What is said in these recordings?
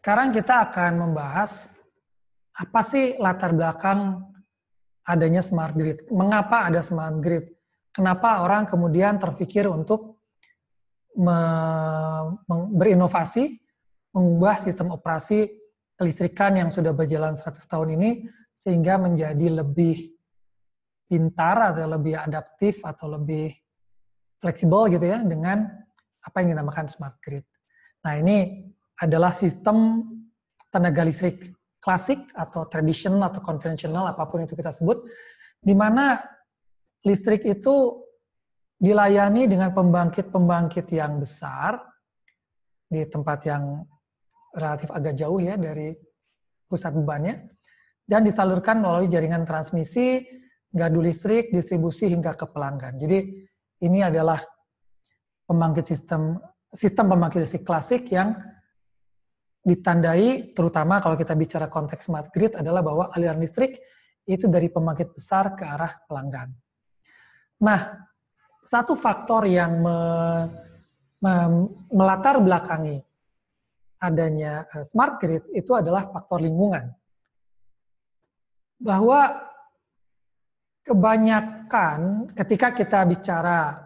Sekarang kita akan membahas apa sih latar belakang adanya smart grid. Mengapa ada smart grid? Kenapa orang kemudian terpikir untuk berinovasi, mengubah sistem operasi kelistrikan yang sudah berjalan 100 tahun ini sehingga menjadi lebih pintar atau lebih adaptif atau lebih fleksibel gitu ya dengan apa yang dinamakan smart grid. Nah ini adalah sistem tenaga listrik klasik atau tradisional atau konvensional apapun itu kita sebut di mana listrik itu dilayani dengan pembangkit-pembangkit yang besar di tempat yang relatif agak jauh ya dari pusat bebannya dan disalurkan melalui jaringan transmisi, gadu listrik, distribusi hingga ke pelanggan. Jadi ini adalah pembangkit sistem sistem pembangkit listrik klasik yang ditandai terutama kalau kita bicara konteks smart grid adalah bahwa aliran listrik itu dari pembangkit besar ke arah pelanggan. Nah, satu faktor yang me, me, melatar belakangi adanya eh, smart grid itu adalah faktor lingkungan. Bahwa kebanyakan ketika kita bicara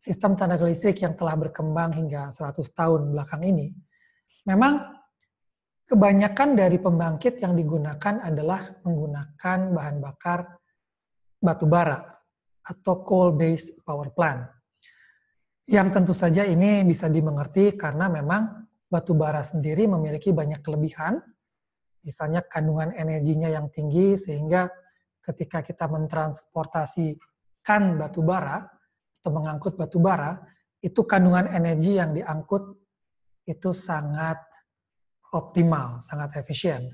sistem tenaga listrik yang telah berkembang hingga 100 tahun belakang ini, memang kebanyakan dari pembangkit yang digunakan adalah menggunakan bahan bakar batu bara atau coal-based power plant. Yang tentu saja ini bisa dimengerti karena memang batu bara sendiri memiliki banyak kelebihan, misalnya kandungan energinya yang tinggi sehingga ketika kita mentransportasikan batu bara atau mengangkut batu bara, itu kandungan energi yang diangkut itu sangat optimal, sangat efisien.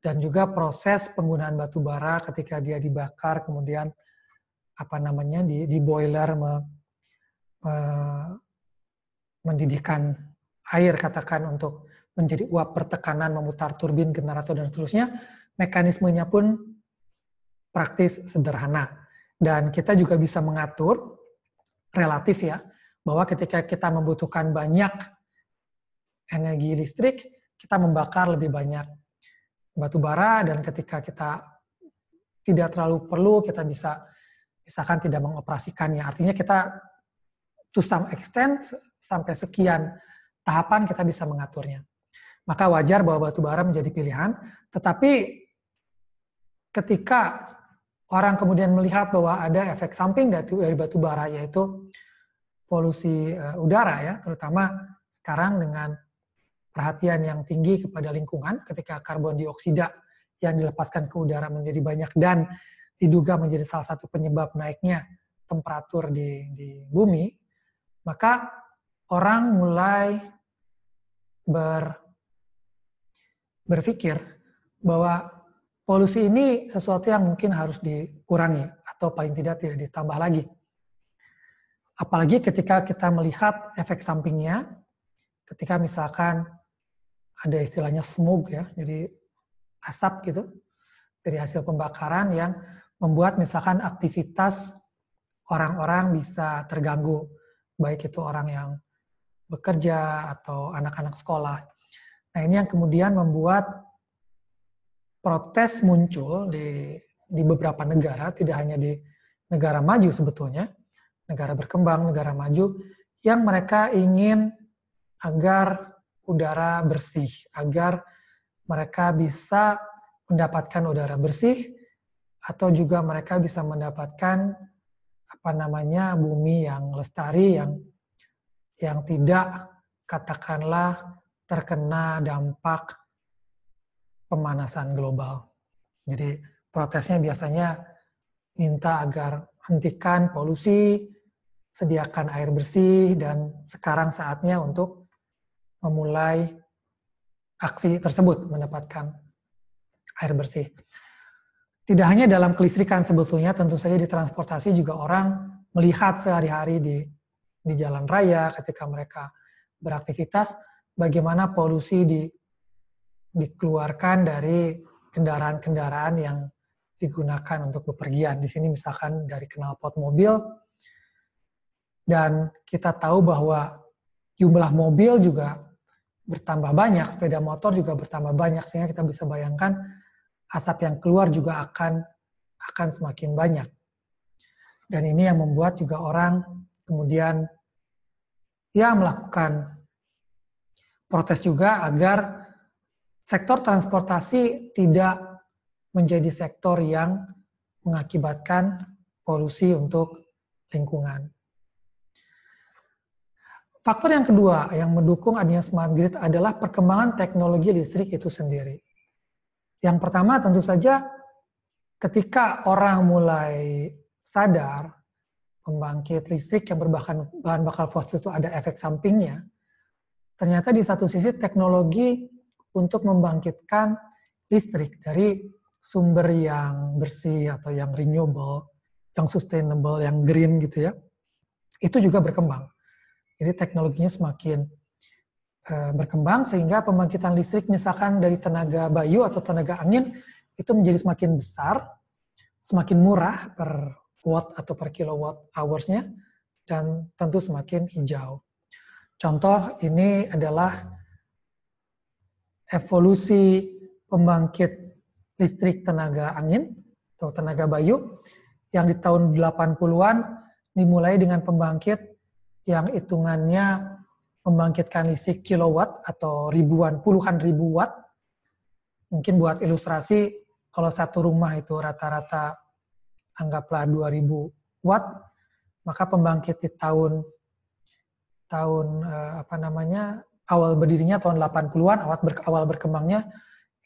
Dan juga proses penggunaan batu bara ketika dia dibakar, kemudian apa namanya di, di boiler me, me, mendidihkan air katakan untuk menjadi uap pertekanan, memutar turbin, generator, dan seterusnya, mekanismenya pun praktis sederhana. Dan kita juga bisa mengatur relatif ya, bahwa ketika kita membutuhkan banyak energi listrik, kita membakar lebih banyak batu bara dan ketika kita tidak terlalu perlu kita bisa misalkan tidak mengoperasikannya. Artinya kita to some extent sampai sekian tahapan kita bisa mengaturnya. Maka wajar bahwa batu bara menjadi pilihan, tetapi ketika orang kemudian melihat bahwa ada efek samping dari batu bara yaitu polusi eh, udara ya, terutama sekarang dengan perhatian yang tinggi kepada lingkungan ketika karbon dioksida yang dilepaskan ke udara menjadi banyak dan diduga menjadi salah satu penyebab naiknya temperatur di, di bumi, maka orang mulai ber, berpikir bahwa polusi ini sesuatu yang mungkin harus dikurangi atau paling tidak tidak ditambah lagi. Apalagi ketika kita melihat efek sampingnya, ketika misalkan ada istilahnya smog ya, jadi asap gitu dari hasil pembakaran yang membuat misalkan aktivitas orang-orang bisa terganggu, baik itu orang yang bekerja atau anak-anak sekolah. Nah ini yang kemudian membuat protes muncul di, di beberapa negara, tidak hanya di negara maju sebetulnya, negara berkembang, negara maju, yang mereka ingin agar udara bersih agar mereka bisa mendapatkan udara bersih atau juga mereka bisa mendapatkan apa namanya bumi yang lestari yang yang tidak katakanlah terkena dampak pemanasan global. Jadi protesnya biasanya minta agar hentikan polusi, sediakan air bersih dan sekarang saatnya untuk memulai aksi tersebut mendapatkan air bersih. Tidak hanya dalam kelistrikan sebetulnya, tentu saja di transportasi juga orang melihat sehari-hari di di jalan raya ketika mereka beraktivitas, bagaimana polusi di, dikeluarkan dari kendaraan-kendaraan yang digunakan untuk bepergian. Di sini misalkan dari knalpot mobil, dan kita tahu bahwa jumlah mobil juga bertambah banyak, sepeda motor juga bertambah banyak sehingga kita bisa bayangkan asap yang keluar juga akan akan semakin banyak. Dan ini yang membuat juga orang kemudian ya melakukan protes juga agar sektor transportasi tidak menjadi sektor yang mengakibatkan polusi untuk lingkungan. Faktor yang kedua yang mendukung adanya smart grid adalah perkembangan teknologi listrik itu sendiri. Yang pertama tentu saja ketika orang mulai sadar pembangkit listrik yang berbahan bahan bakar fosil itu ada efek sampingnya, ternyata di satu sisi teknologi untuk membangkitkan listrik dari sumber yang bersih atau yang renewable, yang sustainable, yang green gitu ya, itu juga berkembang jadi teknologinya semakin eh, berkembang sehingga pembangkitan listrik misalkan dari tenaga bayu atau tenaga angin itu menjadi semakin besar, semakin murah per watt atau per kilowatt hoursnya dan tentu semakin hijau. Contoh ini adalah evolusi pembangkit listrik tenaga angin atau tenaga bayu yang di tahun 80-an dimulai dengan pembangkit yang hitungannya membangkitkan listrik kilowatt atau ribuan, puluhan ribu watt. Mungkin buat ilustrasi, kalau satu rumah itu rata-rata anggaplah 2000 watt, maka pembangkit di tahun tahun eh, apa namanya awal berdirinya tahun 80-an awal, ber, awal berkembangnya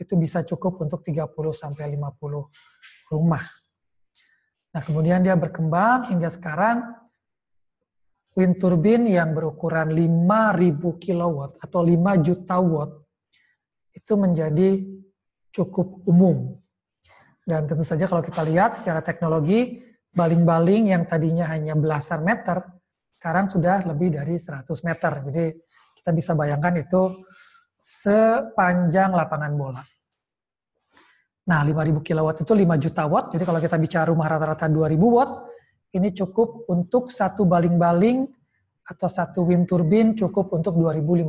itu bisa cukup untuk 30 sampai 50 rumah. Nah, kemudian dia berkembang hingga sekarang wind turbine yang berukuran 5000 kilowatt atau 5 juta watt itu menjadi cukup umum. Dan tentu saja kalau kita lihat secara teknologi, baling-baling yang tadinya hanya belasan meter, sekarang sudah lebih dari 100 meter. Jadi kita bisa bayangkan itu sepanjang lapangan bola. Nah, 5000 kilowatt itu 5 juta watt. Jadi kalau kita bicara rumah rata-rata 2000 watt, ini cukup untuk satu baling-baling atau satu wind turbine cukup untuk 2.500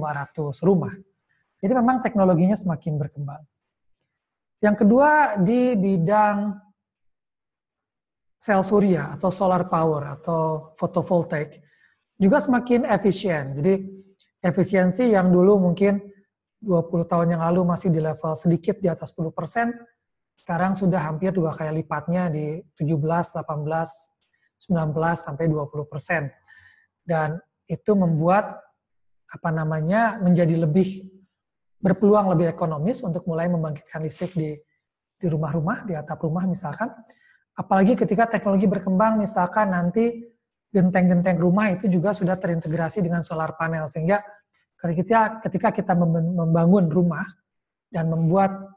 rumah. Jadi memang teknologinya semakin berkembang. Yang kedua di bidang sel surya atau solar power atau photovoltaik juga semakin efisien. Jadi efisiensi yang dulu mungkin 20 tahun yang lalu masih di level sedikit di atas 10%, persen, sekarang sudah hampir dua kali lipatnya di 17, 18, 19 sampai 20 persen. Dan itu membuat apa namanya menjadi lebih berpeluang lebih ekonomis untuk mulai membangkitkan listrik di di rumah-rumah, di atap rumah misalkan. Apalagi ketika teknologi berkembang misalkan nanti genteng-genteng rumah itu juga sudah terintegrasi dengan solar panel sehingga ketika ketika kita membangun rumah dan membuat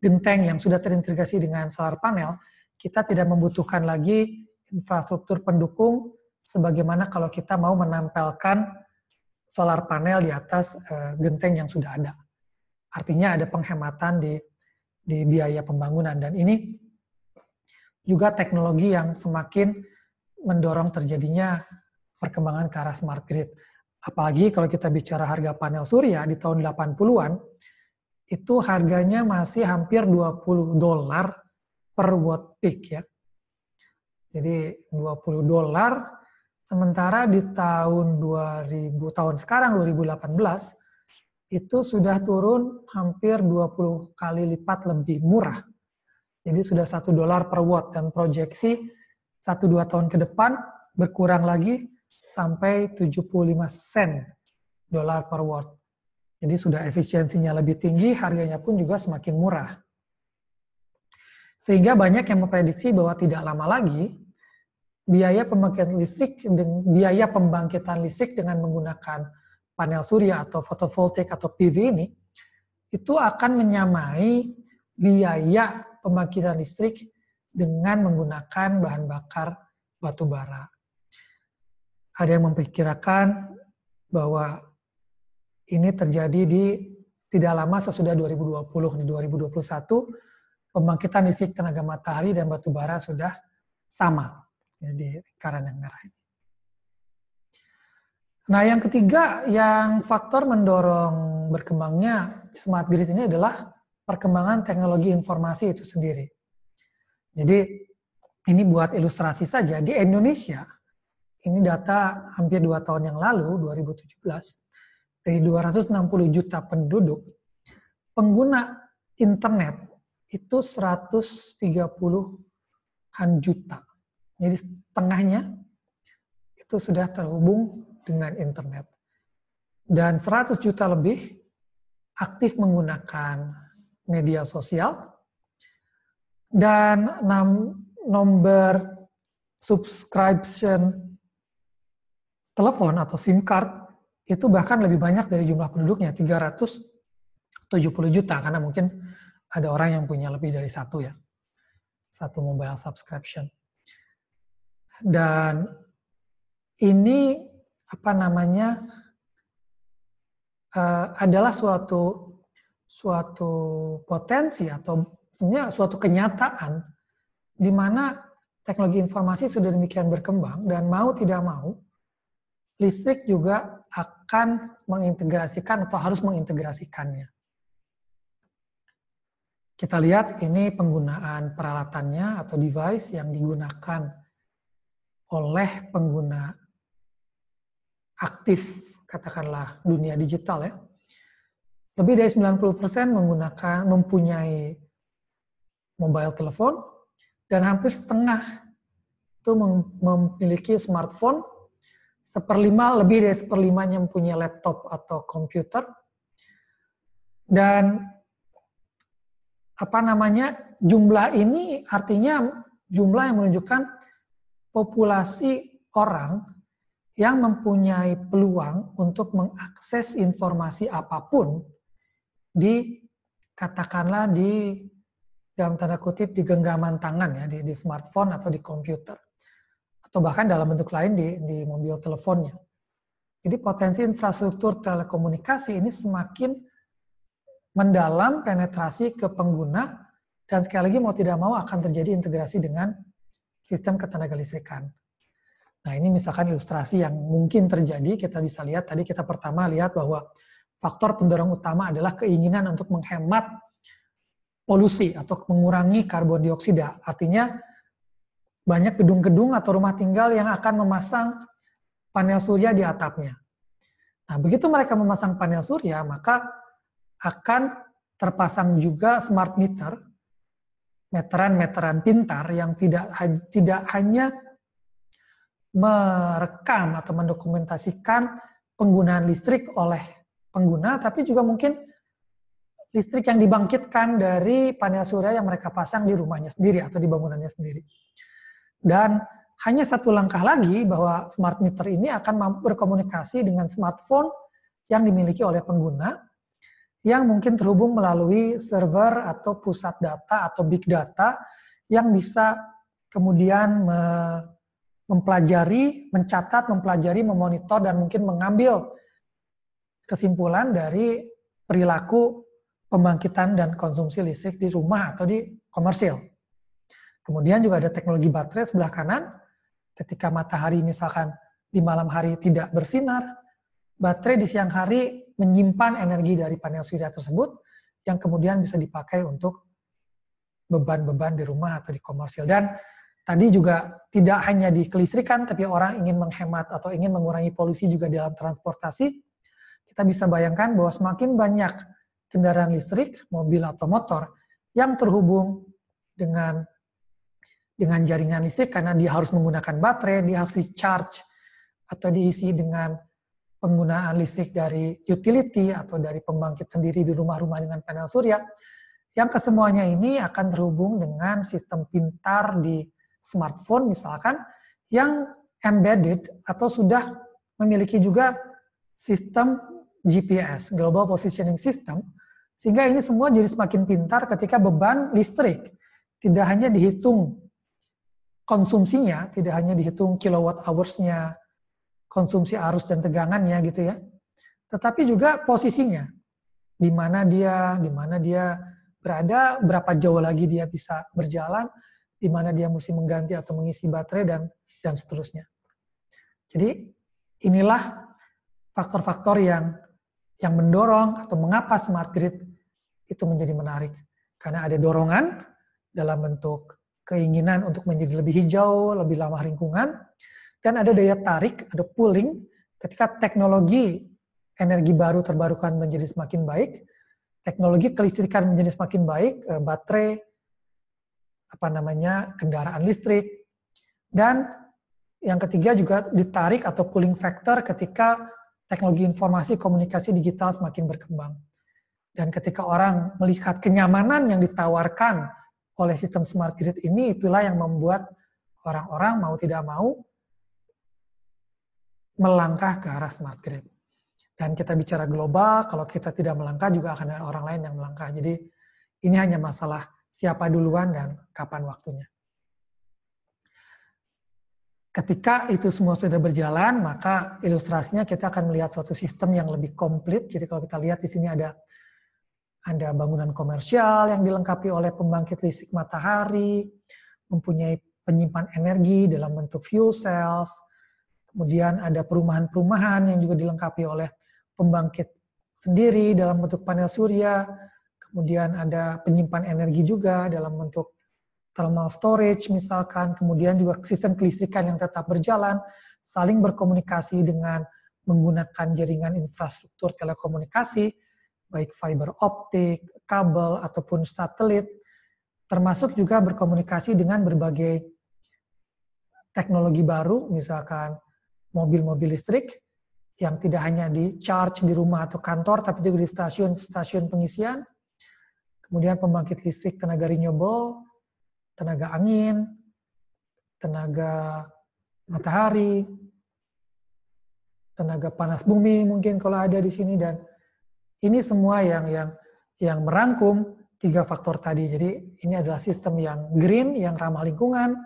genteng yang sudah terintegrasi dengan solar panel, kita tidak membutuhkan lagi infrastruktur pendukung sebagaimana kalau kita mau menempelkan solar panel di atas eh, genteng yang sudah ada. Artinya ada penghematan di di biaya pembangunan dan ini juga teknologi yang semakin mendorong terjadinya perkembangan ke arah smart grid. Apalagi kalau kita bicara harga panel surya di tahun 80-an itu harganya masih hampir 20 dolar per watt peak ya. Jadi 20 dolar. Sementara di tahun 2000 tahun sekarang 2018 itu sudah turun hampir 20 kali lipat lebih murah. Jadi sudah 1 dolar per watt dan proyeksi 1-2 tahun ke depan berkurang lagi sampai 75 sen dolar per watt. Jadi sudah efisiensinya lebih tinggi, harganya pun juga semakin murah. Sehingga banyak yang memprediksi bahwa tidak lama lagi biaya pemakaian listrik, biaya pembangkitan listrik dengan menggunakan panel surya atau fotovoltaik atau PV ini, itu akan menyamai biaya pembangkitan listrik dengan menggunakan bahan bakar batu bara. Ada yang memperkirakan bahwa ini terjadi di tidak lama sesudah 2020 di 2021 pembangkitan listrik tenaga matahari dan batu bara sudah sama Ya, di lingkaran yang merah ini. Nah, yang ketiga yang faktor mendorong berkembangnya smart grid ini adalah perkembangan teknologi informasi itu sendiri. Jadi ini buat ilustrasi saja di Indonesia ini data hampir dua tahun yang lalu 2017 dari 260 juta penduduk pengguna internet itu 130-an juta jadi setengahnya itu sudah terhubung dengan internet. Dan 100 juta lebih aktif menggunakan media sosial. Dan nomor subscription telepon atau SIM card itu bahkan lebih banyak dari jumlah penduduknya, 370 juta, karena mungkin ada orang yang punya lebih dari satu ya, satu mobile subscription. Dan ini apa namanya uh, adalah suatu suatu potensi atau sebenarnya suatu kenyataan di mana teknologi informasi sudah demikian berkembang dan mau tidak mau listrik juga akan mengintegrasikan atau harus mengintegrasikannya. Kita lihat ini penggunaan peralatannya atau device yang digunakan oleh pengguna aktif, katakanlah dunia digital ya. Lebih dari 90% menggunakan mempunyai mobile telepon dan hampir setengah itu memiliki smartphone, seperlima lebih dari seperlimanya mempunyai laptop atau komputer dan apa namanya jumlah ini artinya jumlah yang menunjukkan populasi orang yang mempunyai peluang untuk mengakses informasi apapun di katakanlah di dalam tanda kutip di genggaman tangan ya di, di smartphone atau di komputer atau bahkan dalam bentuk lain di, di mobil teleponnya. Jadi potensi infrastruktur telekomunikasi ini semakin mendalam penetrasi ke pengguna dan sekali lagi mau tidak mau akan terjadi integrasi dengan sistem ketenagalistrikan. Nah ini misalkan ilustrasi yang mungkin terjadi, kita bisa lihat, tadi kita pertama lihat bahwa faktor pendorong utama adalah keinginan untuk menghemat polusi atau mengurangi karbon dioksida. Artinya banyak gedung-gedung atau rumah tinggal yang akan memasang panel surya di atapnya. Nah, begitu mereka memasang panel surya, maka akan terpasang juga smart meter meteran-meteran pintar yang tidak tidak hanya merekam atau mendokumentasikan penggunaan listrik oleh pengguna, tapi juga mungkin listrik yang dibangkitkan dari panel surya yang mereka pasang di rumahnya sendiri atau di bangunannya sendiri. Dan hanya satu langkah lagi bahwa smart meter ini akan mampu berkomunikasi dengan smartphone yang dimiliki oleh pengguna yang mungkin terhubung melalui server atau pusat data atau big data yang bisa kemudian mempelajari, mencatat, mempelajari, memonitor, dan mungkin mengambil kesimpulan dari perilaku pembangkitan dan konsumsi listrik di rumah atau di komersil. Kemudian juga ada teknologi baterai sebelah kanan. Ketika matahari misalkan di malam hari tidak bersinar, baterai di siang hari menyimpan energi dari panel surya tersebut yang kemudian bisa dipakai untuk beban-beban di rumah atau di komersil. Dan tadi juga tidak hanya di kelistrikan, tapi orang ingin menghemat atau ingin mengurangi polusi juga dalam transportasi, kita bisa bayangkan bahwa semakin banyak kendaraan listrik, mobil atau motor yang terhubung dengan dengan jaringan listrik karena dia harus menggunakan baterai, dia harus di-charge atau diisi dengan penggunaan listrik dari utility atau dari pembangkit sendiri di rumah-rumah dengan panel surya, yang kesemuanya ini akan terhubung dengan sistem pintar di smartphone misalkan yang embedded atau sudah memiliki juga sistem GPS, Global Positioning System, sehingga ini semua jadi semakin pintar ketika beban listrik tidak hanya dihitung konsumsinya, tidak hanya dihitung kilowatt hours-nya konsumsi arus dan tegangannya gitu ya. Tetapi juga posisinya, di mana dia, di mana dia berada, berapa jauh lagi dia bisa berjalan, di mana dia mesti mengganti atau mengisi baterai dan dan seterusnya. Jadi inilah faktor-faktor yang yang mendorong atau mengapa smart grid itu menjadi menarik. Karena ada dorongan dalam bentuk keinginan untuk menjadi lebih hijau, lebih ramah lingkungan, dan ada daya tarik, ada pooling ketika teknologi energi baru terbarukan menjadi semakin baik, teknologi kelistrikan menjadi semakin baik, eh, baterai, apa namanya, kendaraan listrik, dan yang ketiga juga ditarik atau pooling factor ketika teknologi informasi komunikasi digital semakin berkembang. Dan ketika orang melihat kenyamanan yang ditawarkan oleh sistem smart grid ini, itulah yang membuat orang-orang mau tidak mau melangkah ke arah smart grid. Dan kita bicara global, kalau kita tidak melangkah juga akan ada orang lain yang melangkah. Jadi ini hanya masalah siapa duluan dan kapan waktunya. Ketika itu semua sudah berjalan, maka ilustrasinya kita akan melihat suatu sistem yang lebih komplit. Jadi kalau kita lihat di sini ada ada bangunan komersial yang dilengkapi oleh pembangkit listrik matahari, mempunyai penyimpan energi dalam bentuk fuel cells, Kemudian ada perumahan-perumahan yang juga dilengkapi oleh pembangkit sendiri dalam bentuk panel surya. Kemudian ada penyimpan energi juga dalam bentuk thermal storage misalkan. Kemudian juga sistem kelistrikan yang tetap berjalan, saling berkomunikasi dengan menggunakan jaringan infrastruktur telekomunikasi, baik fiber optik, kabel, ataupun satelit, termasuk juga berkomunikasi dengan berbagai teknologi baru, misalkan mobil-mobil listrik yang tidak hanya di charge di rumah atau kantor, tapi juga di stasiun-stasiun pengisian. Kemudian pembangkit listrik tenaga renewable, tenaga angin, tenaga matahari, tenaga panas bumi mungkin kalau ada di sini dan ini semua yang yang yang merangkum tiga faktor tadi. Jadi ini adalah sistem yang green, yang ramah lingkungan,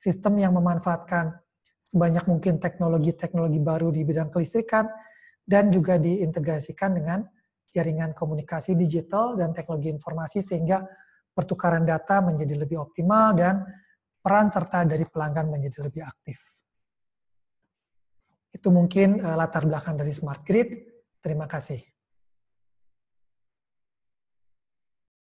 sistem yang memanfaatkan sebanyak mungkin teknologi-teknologi baru di bidang kelistrikan dan juga diintegrasikan dengan jaringan komunikasi digital dan teknologi informasi sehingga pertukaran data menjadi lebih optimal dan peran serta dari pelanggan menjadi lebih aktif. Itu mungkin eh, latar belakang dari smart grid. Terima kasih.